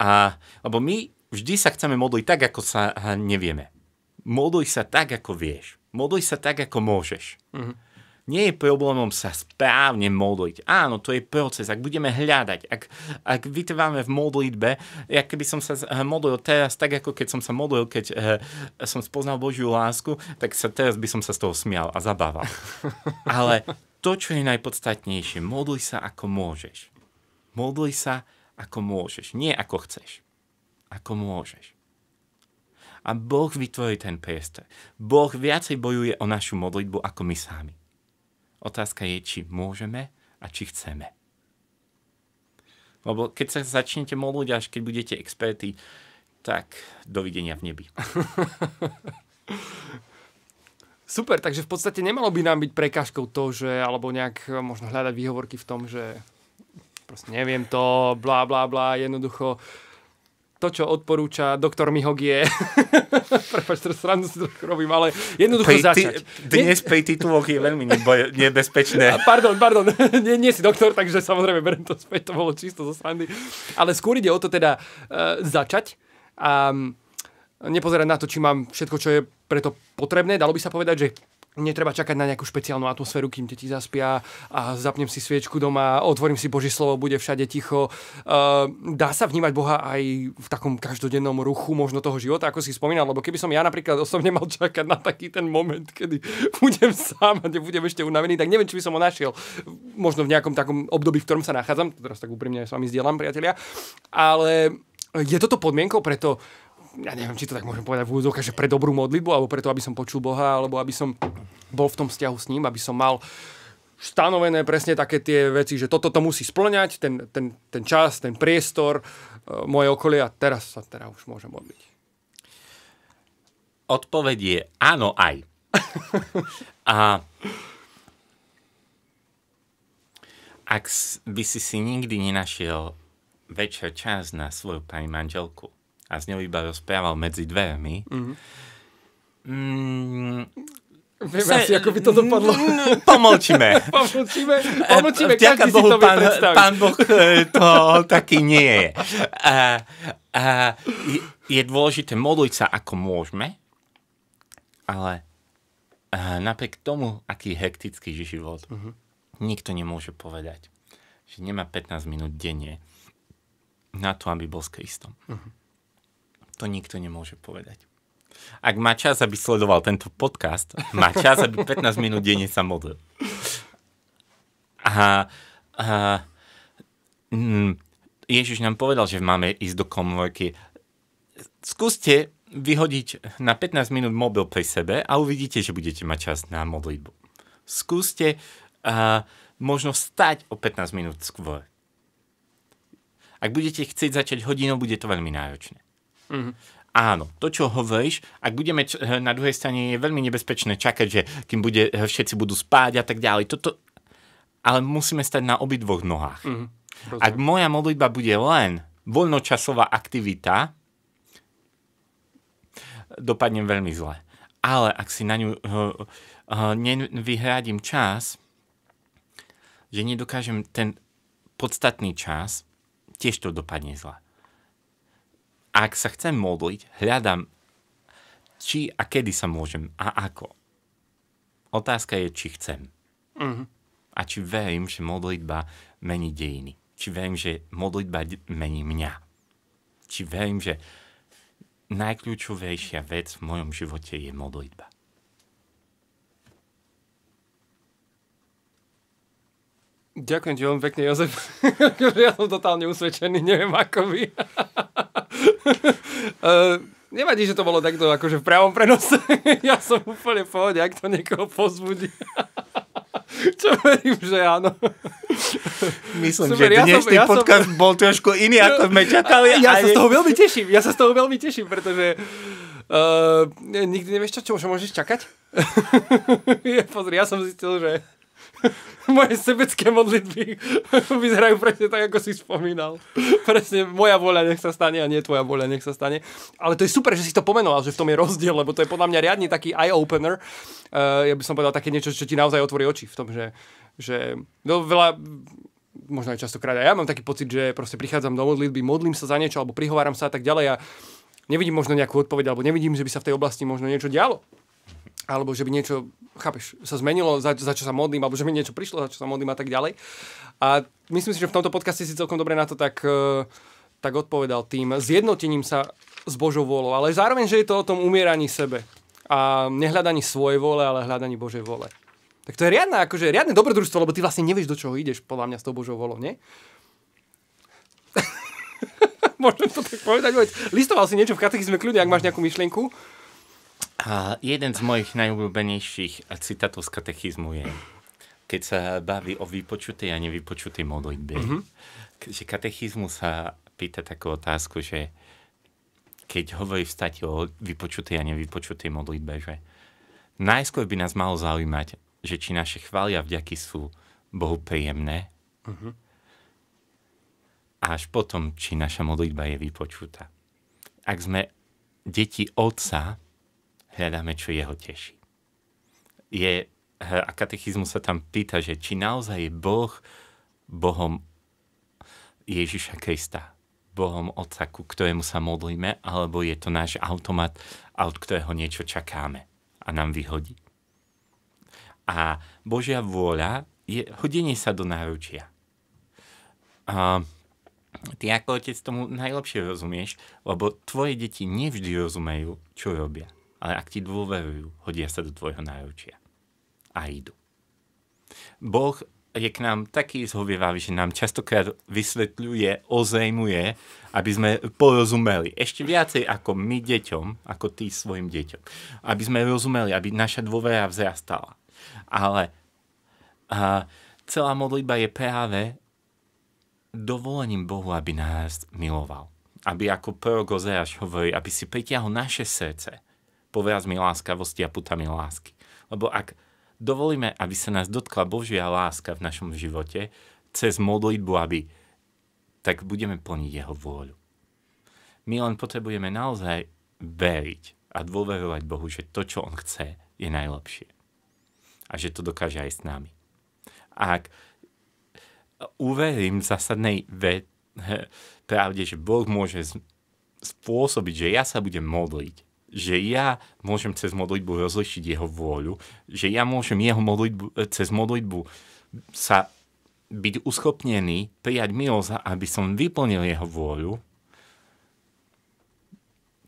A, lebo my vždy sa chceme modliť tak, ako sa nevieme. Modluj sa tak, ako vieš. Modluj sa tak, ako môžeš. Uh-huh. Nie je problémom sa správne modliť. Áno, to je proces. Ak budeme hľadať, ak, ak vytrváme v modlitbe, ja keby som sa eh, modlil teraz, tak ako keď som sa modlil, keď eh, som spoznal Božiu lásku, tak sa teraz by som sa z toho smial a zabával. Ale to, čo je najpodstatnejšie, modli sa ako môžeš. Modli sa ako môžeš, nie ako chceš. Ako môžeš a Boh vytvorí ten priestor. Boh viacej bojuje o našu modlitbu ako my sami. Otázka je, či môžeme a či chceme. Lebo keď sa začnete modliť, až keď budete experti, tak dovidenia v nebi. Super, takže v podstate nemalo by nám byť prekážkou to, že, alebo nejak možno hľadať výhovorky v tom, že proste neviem to, blá, blá, blá, jednoducho uh, to, čo odporúča doktor Mihogie. Prepač, teraz srandu si trochu robím, ale jednoducho pej, začať. Ty, dnes pri tituloch je veľmi neboje, nebezpečné. A pardon, pardon, nie, nie si doktor, takže samozrejme berem to späť, to bolo čisto zo srandy. Ale skôr ide o to teda e, začať a mm, nepozerať na to, či mám všetko, čo je preto potrebné. Dalo by sa povedať, že netreba čakať na nejakú špeciálnu atmosféru, kým deti zaspia a zapnem si sviečku doma, otvorím si Boží slovo, bude všade ticho. E, dá sa vnímať Boha aj v takom každodennom ruchu možno toho života, ako si spomínal, lebo keby som ja napríklad osobne mal čakať na taký ten moment, kedy budem sám a nebudem ešte unavený, tak neviem, či by som ho našiel. Možno v nejakom takom období, v ktorom sa nachádzam, teraz tak úprimne s vami zdieľam, priatelia, ale je toto podmienkou preto, ja neviem, či to tak môžem povedať v úvodzovkách, že pre dobrú modlitbu, alebo preto, aby som počul Boha, alebo aby som bol v tom vzťahu s ním, aby som mal stanovené presne také tie veci, že toto to musí splňať, ten, ten, ten čas, ten priestor, e, moje okolie a teraz sa teda už môžem modliť. Odpoveď je áno aj. a ak by si si nikdy nenašiel večer čas na svoju pani manželku, a s ňou iba rozprával medzi dvermi. Mm. Mm, Viem Se, asi, ako by to dopadlo. Mm, mm, pomlčíme. pomlčíme. Pomlčíme, každý Bohu, si to pán, pán Boh e, to taký nie je. A, a, je dôležité modliť sa, ako môžeme, ale a, e, napriek tomu, aký hektický život, uh-huh. nikto nemôže povedať, že nemá 15 minút denne na to, aby bol s Kristom. Uh-huh to nikto nemôže povedať. Ak má čas, aby sledoval tento podcast, má čas, aby 15 minút denne sa modlil. A, a mm, Ježiš nám povedal, že máme ísť do komórky. Skúste vyhodiť na 15 minút mobil pri sebe a uvidíte, že budete mať čas na modlitbu. Skúste a, možno stať o 15 minút skôr. Ak budete chcieť začať hodinou, bude to veľmi náročné. Mm-hmm. Áno, to, čo hovoríš, ak budeme č- eh, na druhej strane, je veľmi nebezpečné čakať, že kým bude, eh, všetci budú spáť a tak ďalej. Toto, ale musíme stať na obidvoch nohách. Mm, hmm Ak moja modlitba bude len voľnočasová aktivita, dopadnem veľmi zle. Ale ak si na ňu uh, uh, nevyhradím čas, že nedokážem ten podstatný čas, tiež to dopadne zle ak sa chcem modliť, hľadám, či a kedy sa môžem a ako. Otázka je, či chcem. Mm-hmm. A či verím, že modlitba mení dejiny. Či verím, že modlitba mení mňa. Či verím, že najkľúčovejšia vec v mojom živote je modlitba. Ďakujem ti veľmi pekne, Jozef. ja som totálne usvedčený, neviem ako vy. uh, nevadí, že to bolo takto akože v pravom prenose. ja som úplne v pohode, ak to niekoho pozbudí. Čo verím, že áno. Myslím, Super, že ja dnešný ja ja podcast som... bol trošku iný, ako sme čakali. Ja, ja sa z toho veľmi teším, ja sa z toho veľmi teším, pretože uh, nikdy nevieš, čo, čo môžeš čakať. Pozri, ja som zistil, že moje sebecké modlitby vyzerajú presne tak, ako si spomínal. Presne, moja voľa nech sa stane a nie tvoja voľa nech sa stane. Ale to je super, že si to pomenoval, že v tom je rozdiel, lebo to je podľa mňa riadne taký eye-opener. Uh, ja by som povedal také niečo, čo ti naozaj otvorí oči v tom, že, že no, veľa možno aj častokrát aj ja mám taký pocit, že proste prichádzam do modlitby, modlím sa za niečo alebo prihováram sa a tak ďalej a nevidím možno nejakú odpoveď alebo nevidím, že by sa v tej oblasti možno niečo dialo alebo že by niečo, chápeš, sa zmenilo, za, za čo sa modlím, alebo že mi niečo prišlo, za čo sa modlím a tak ďalej. A myslím si, že v tomto podcaste si celkom dobre na to tak, e, tak odpovedal tým zjednotením sa s Božou vôľou, ale zároveň, že je to o tom umieraní sebe a nehľadaní svojej vôle, ale hľadaní Božej vôle. Tak to je riadne, akože, riadne dobrodružstvo, lebo ty vlastne nevieš, do čoho ideš, podľa mňa, s tou Božou vôľou, nie? Môžem to tak povedať, veď listoval si niečo v katechizme kľudne, ak máš nejakú myšlienku a jeden z mojich najobľúbenejších citátov z katechizmu je, keď sa baví o vypočutej a nevypočutej modlitbe, mm-hmm. že katechizmus sa pýta takú otázku, že keď hovorí v stati o vypočutej a nevypočutej modlitbe, že najskôr by nás malo zaujímať, že či naše chvály a vďaky sú Bohu príjemné mm-hmm. a až potom, či naša modlitba je vypočutá. Ak sme deti Otca, hľadáme, čo jeho teší. Je, a katechizmus sa tam pýta, že či naozaj je Boh Bohom Ježiša Krista, Bohom Otca, ku ktorému sa modlíme, alebo je to náš automat, od ktorého niečo čakáme a nám vyhodí. A Božia vôľa je hodenie sa do náručia. A ty ako otec tomu najlepšie rozumieš, lebo tvoje deti nevždy rozumejú, čo robia ale ak ti dôverujú, hodia sa do tvojho náručia. A idú. Boh je k nám taký zhovievavý, že nám častokrát vysvetľuje, ozejmuje, aby sme porozumeli. Ešte viacej ako my deťom, ako ty svojim deťom. Aby sme rozumeli, aby naša dôvera vzrastala. Ale a, celá modlitba je práve dovolením Bohu, aby nás miloval. Aby ako prorok Ozeáš hovorí, aby si pritiahol naše srdce povrazmi láskavosti a putami lásky. Lebo ak dovolíme, aby sa nás dotkla Božia láska v našom živote, cez modlitbu, aby tak budeme plniť jeho vôľu. My len potrebujeme naozaj veriť a dôverovať Bohu, že to, čo On chce, je najlepšie. A že to dokáže aj s nami. A ak uverím v zásadnej ve- pravde, že Boh môže spôsobiť, že ja sa budem modliť že ja môžem cez modlitbu rozlišiť jeho vôľu, že ja môžem jeho modlitbu, e, cez modlitbu sa byť uschopnený prijať milosť, aby som vyplnil jeho vôľu.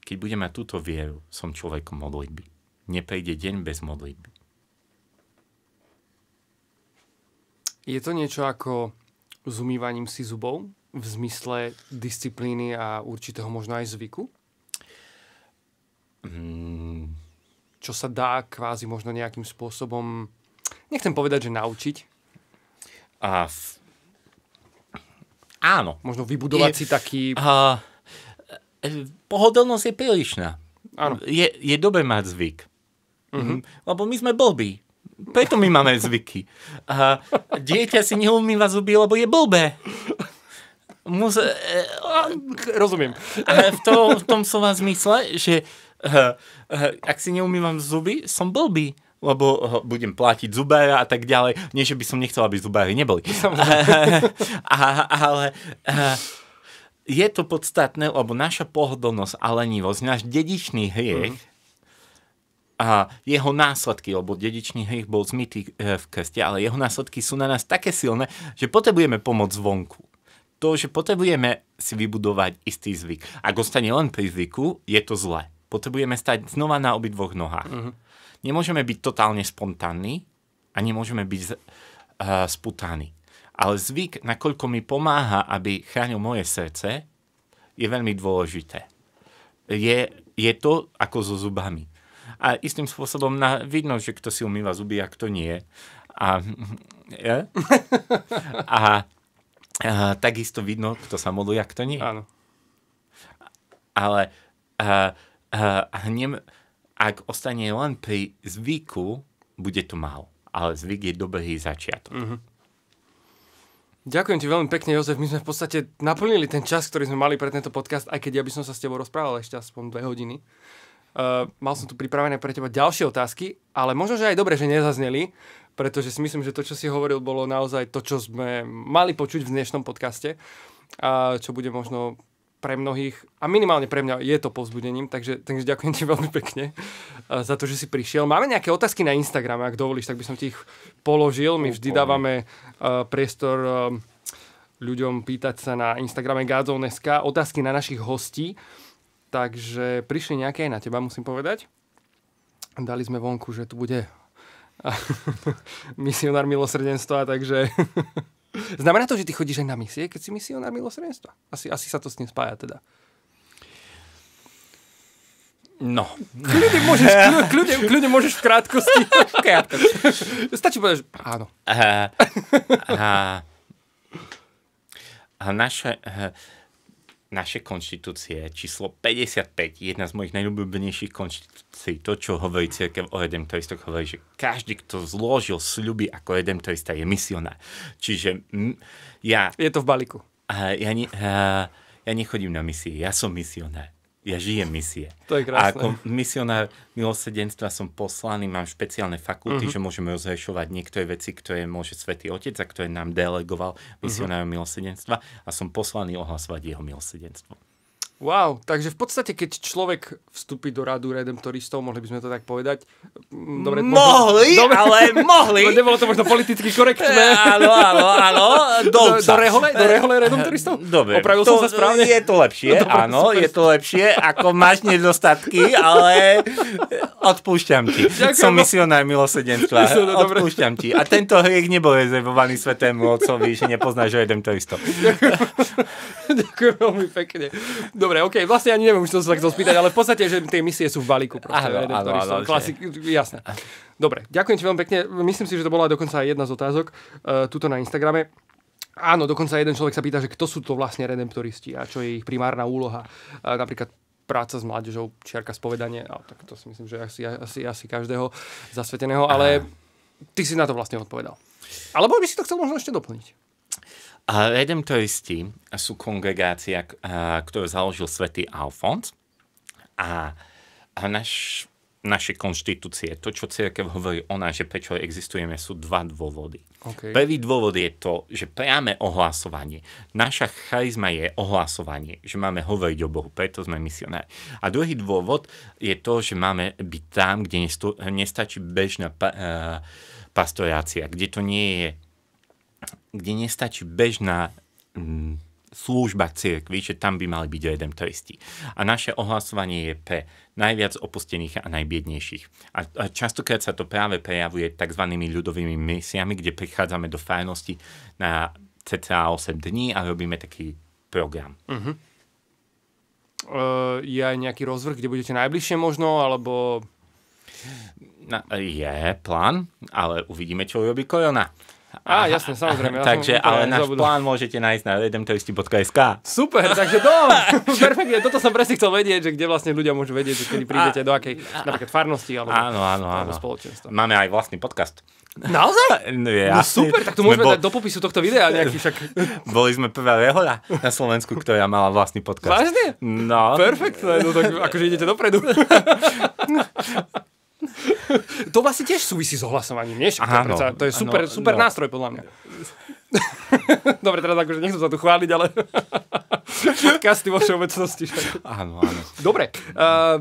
Keď budem mať túto vieru, som človekom modlitby. Neprejde deň bez modlitby. Je to niečo ako s umývaním si zubov v zmysle disciplíny a určitého možno aj zvyku? čo sa dá kvázi možno nejakým spôsobom, nechcem povedať, že naučiť. A v... Áno. Možno vybudovať je, si taký... A, e, pohodlnosť je prílišná. Áno. Je, je dobre mať zvyk. mm Lebo my sme blbí. Preto my máme zvyky. A dieťa si neumýva zuby, lebo je blbé. Muse... E, Rozumiem. A, v tom, v tom vás zmysle, že ak si neumývam zuby, som blbý lebo eh, budem platiť zubára a tak ďalej. Nie, že by som nechcel, aby zubári neboli. a, ale a, eh, je to podstatné, lebo naša pohodlnosť a lenivosť, náš dedičný hriech mm. a jeho následky, lebo dedičný hriech bol zmytý eh, v krste, ale jeho následky sú na nás také silné, že potrebujeme pomoc zvonku to, že potrebujeme si vybudovať istý zvyk. Ak ostane len pri zvyku, je to zlé. Potrebujeme stať znova na obidvoch nohách. Mm-hmm. Nemôžeme byť totálne spontánni a nemôžeme byť z, uh, sputáni. Ale zvyk, nakoľko mi pomáha, aby chránil moje srdce, je veľmi dôležité. Je, je to ako so zubami. A istým spôsobom na, vidno, že kto si umýva zuby a kto nie. A, je? a, a takisto vidno, kto sa modlí a kto nie. Áno. Ale a, eh, uh, hnev, ak ostane len pri zvyku, bude to málo. Ale zvyk je dobrý začiatok. Mm-hmm. Ďakujem ti veľmi pekne, Jozef. My sme v podstate naplnili ten čas, ktorý sme mali pre tento podcast, aj keď ja by som sa s tebou rozprával ešte aspoň dve hodiny. Uh, mal som tu pripravené pre teba ďalšie otázky, ale možno, že aj dobre, že nezazneli, pretože si myslím, že to, čo si hovoril, bolo naozaj to, čo sme mali počuť v dnešnom podcaste a čo bude možno pre mnohých, a minimálne pre mňa je to povzbudením, takže, takže ďakujem ti veľmi pekne eh, za to, že si prišiel. Máme nejaké otázky na Instagram ak dovolíš, tak by som ti ich položil. My vždy dávame eh, priestor eh, ľuďom pýtať sa na Instagrame Godzone.sk otázky na našich hostí. Takže prišli nejaké aj na teba, musím povedať. Dali sme vonku, že tu bude misionár milosrdenstva, takže Znamená to, že ty chodíš aj na misie, keď si misionár milosrdenstva? Asi, asi sa to s tým spája teda. No. Kľudne môžeš, kľudne, kľudne môžeš v krátkosti. Stačí povedať, že áno. Uh, uh, naše, uh, naše konštitúcie číslo 55, jedna z mojich najľúbenejších konštitúcií, to, čo hovorí církev o redemptoristoch, hovorí, že každý, kto zložil sľuby ako redemptorista, je misionár. Čiže m, ja... Je to v balíku. Uh, ja, ne, uh, ja nechodím na misie, ja som misionár ja žijem misie. To je krásne. A ako misionár milosedenstva som poslaný, mám špeciálne fakulty, uh-huh. že môžeme rozrešovať niektoré veci, ktoré môže Svetý Otec a ktoré nám delegoval misionárom uh-huh. milosedenstva a som poslaný ohlasovať jeho milosedenstvo. Wow, takže v podstate, keď človek vstúpi do radu redemptoristov, mohli by sme to tak povedať. Mm, dobre, mohli, dobre, ale mohli. No, nebolo to možno politicky korektné. Áno, áno, áno. Do, do, rehole, do rehole redemptoristov? Dobre. Opravil to, som sa správne? Je to lepšie, no, dobre, áno, super. je to lepšie, ako máš nedostatky, ale odpúšťam ti. Ďakujem. Som misionár milosedenstva. No, odpúšťam ti. A tento hriek nebol rezervovaný svetému otcovi, že nepoznáš redemptoristov. Ďakujem. Ďakujem veľmi pekne. Dobre dobre, OK, vlastne ani neviem, už som sa chcel spýtať, ale v podstate, že tie misie sú v balíku. klasik, jasné. Dobre, ďakujem ti veľmi pekne. Myslím si, že to bola dokonca aj jedna z otázok uh, tuto na Instagrame. Áno, dokonca jeden človek sa pýta, že kto sú to vlastne redemptoristi a čo je ich primárna úloha. Uh, napríklad práca s mládežou, čiarka spovedanie, a tak to si myslím, že asi, asi, asi každého zasveteného, ale ty si na to vlastne odpovedal. Alebo by si to chcel možno ešte doplniť. A redemptoristi sú kongregácia, ktorú založil svätý Alfons a, a naš, naše konštitúcie, to, čo církev hovorí o nás, že prečo existujeme, sú dva dôvody. Okay. Prvý dôvod je to, že priame ohlasovanie. Naša charizma je ohlasovanie, že máme hovoriť o Bohu, preto sme misionári. A druhý dôvod je to, že máme byť tam, kde nestačí bežná e, pastorácia, kde to nie je kde nestačí bežná mm, služba cirkvi, že tam by mali byť redemptoristi. A naše ohlasovanie je pre najviac opustených a najbiednejších. A častokrát sa to práve prejavuje tzv. ľudovými misiami, kde prichádzame do farnosti na cca 8 dní a robíme taký program. Uh-huh. Uh, je aj nejaký rozvrh, kde budete najbližšie možno, alebo... Na, je plán, ale uvidíme, čo urobí korona. Á, Aha. jasne, samozrejme. Ja takže, som ale náš plán môžete nájsť na redemtoisti.sk. Super, takže do, Perfektne, toto som presne chcel vedieť, že kde vlastne ľudia môžu vedieť, že kedy prídete a, do akej a, napríklad farnosti alebo, áno, áno, áno. spoločenstva. Máme aj vlastný podcast. Naozaj? No, je, no super, tak to môžeme bol... dať do popisu tohto videa nejaký však. Boli sme prvá rehoľa na Slovensku, ktorá mala vlastný podcast. Vážne? No. Perfektne, no tak akože idete dopredu. to vlastne tiež súvisí s ohlasovaním, nie? Aha, to, je no. to je super, no, super no. nástroj, podľa mňa. Dobre, teraz akože nechcem sa tu chváliť, ale podcasty vo všeobecnosti. Áno, áno. Dobre, uh,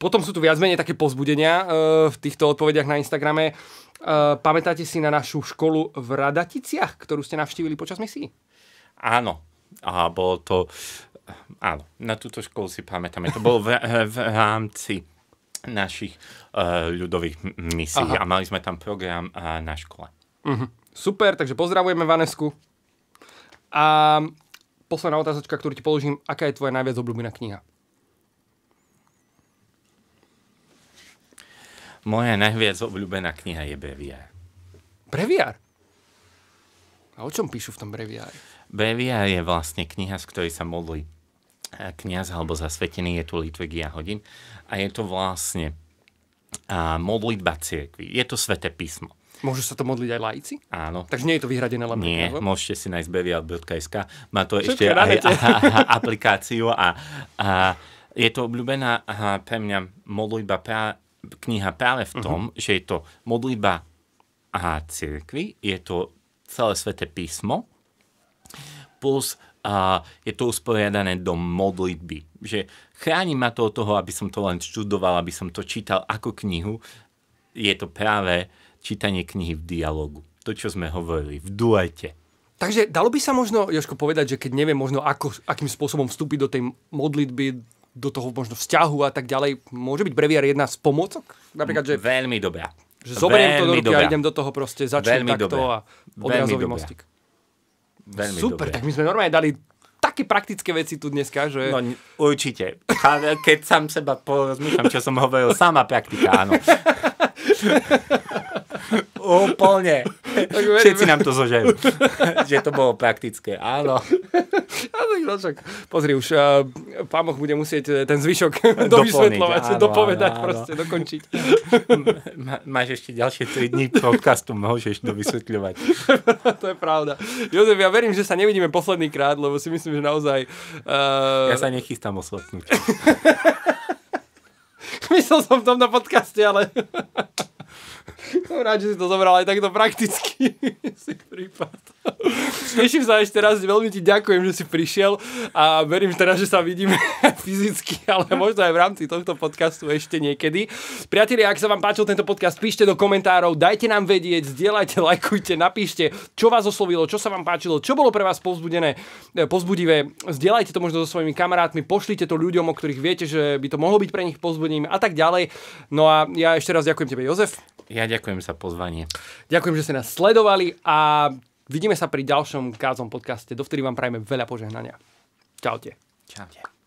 potom sú tu viac menej také pozbudenia uh, eh, v týchto odpovediach na Instagrame. Uh, pamätáte si na našu školu v Radaticiach, ktorú ste navštívili počas misií? Áno. A bolo to... Áno, na túto školu si pamätáme. To bolo v, v, v rámci našich uh, ľudových misií Aha. a mali sme tam program uh, na škole. Uh-huh. Super, takže pozdravujeme Vanesku. A posledná otázočka, ktorú ti položím, aká je tvoja najviac obľúbená kniha? Moja najviac obľúbená kniha je Breviár. Breviár? A o čom píšu v tom Breviári? Breviár je vlastne kniha, z ktorej sa modlí kniaz alebo zasvetený, je tu liturgia hodin a je to vlastne a modlitba cirkvi. Je to sveté písmo. Môžu sa to modliť aj laici? Áno. Takže nie je to vyhradené len Nie, pre môžete si nájsť bevial.sk. Má to Všetko ešte aj, a, a, aplikáciu a, a je to obľúbená a, pre mňa modlitba pra, kniha práve v tom, uh-huh. že je to modlitba a cirkvi, je to celé sveté písmo plus a je to usporiadané do modlitby. Že chráni ma to od toho, aby som to len študoval, aby som to čítal ako knihu. Je to práve čítanie knihy v dialogu. To, čo sme hovorili, v duete. Takže dalo by sa možno, Joško, povedať, že keď neviem možno ako, akým spôsobom vstúpiť do tej modlitby, do toho možno vzťahu a tak ďalej, môže byť breviar jedna z pomocok? Napríklad, že... Veľmi dobrá. Že zoberiem Veľmi to do ruky dobrá. a idem do toho proste, začnem Veľmi takto dobrá. a odrazový mostík. Veľmi Super, dobre. tak my sme normálne dali také praktické veci tu dneska, že... No určite. Keď sám seba porozmýšľam, čo som hovoril, sama praktika, áno. Úplne. Všetci nám to zožajú. že to bolo praktické, áno. No pozri, už uh, eh, Pámoch bude musieť eh, ten zvyšok dovysvetľovať, dopovedať áno, áno. proste, dokončiť. máš ešte ďalšie 3 dní podcastu, môžeš to vysvetľovať. to je pravda. Jozef, ja verím, že sa nevidíme posledný krát, lebo si myslím, že naozaj... Uh... Ja sa nechystám oslepnúť. Myslel som v tom na podcaste, ale... Som rád, že si to zobral aj takto prakticky. si prípad. Teším sa ešte raz, veľmi ti ďakujem, že si prišiel a verím teraz, že sa vidíme fyzicky, ale možno aj v rámci tohto podcastu ešte niekedy. Priatelia, ak sa vám páčil tento podcast, píšte do komentárov, dajte nám vedieť, zdieľajte, lajkujte, napíšte, čo vás oslovilo, čo sa vám páčilo, čo bolo pre vás povzbudené, e, povzbudivé. Zdieľajte to možno so svojimi kamarátmi, pošlite to ľuďom, o ktorých viete, že by to mohlo byť pre nich povzbudením a tak ďalej. No a ja ešte raz ďakujem tebe, Jozef. Ja ďakujem za pozvanie. Ďakujem, že ste nás sledovali a vidíme sa pri ďalšom Kázom podcaste. Dovtedy vám prajeme veľa požehnania. Čaute. Čaute.